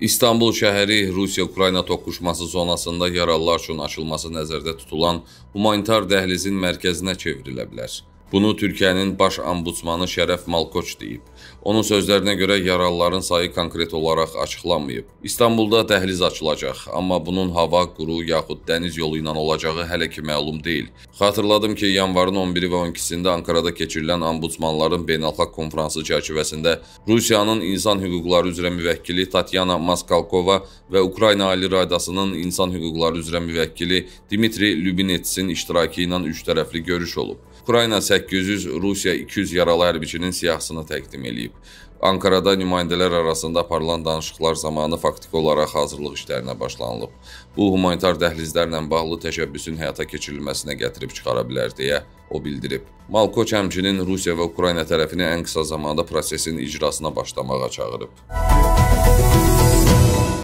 İstanbul şəhəri Rusiya-Ukrayna toqquşması zonasında yaralılar üçün açılması nəzərdə tutulan humanitar dəhlizin mərkəzinə çevrilə bilər. Bunu Türkiyənin baş ombudsmanı Şərəf Malkoç deyib. Onun sözlərinə görə yaralıların sayı konkret olaraq açıqlanmayıb. İstanbulda dəhliz açılacaq, amma bunun hava, quru yaxud dəniz yolu ilə olacağı hələ ki məlum deyil. Xatırladım ki, yanvarın 11-i və 12-sində Ankarada keçirilən ombudsmanların beynəlxalq konfransı çərçivəsində Rusiyanın insan hüquqları üzrə müvəkkili Tatyana Maskalkova və Ukrayna Ali Radasının insan hüquqları üzrə müvəkkili Dimitri Lyubinetsin iştirakı ilə üçtərəfli görüş olub. Ukrayna 800 Rusiya 200 yaralı hərbiçinin siyahısını təqdim eləyib. Ankarada nümayəndələr arasında aparılan danışıqlar zamanı faktiki olaraq hazırlıq işlərinə başlanılıb. Bu humanitar dəhlizlərlə bağlı təşəbbüsün həyata keçirilməsinə gətirib çıxara bilər deyə o bildirib. Malkoç həmçinin Rusiya və Ukrayna tərəfini ən qısa zamanda prosesin icrasına başlamağa çağırıb. Müzik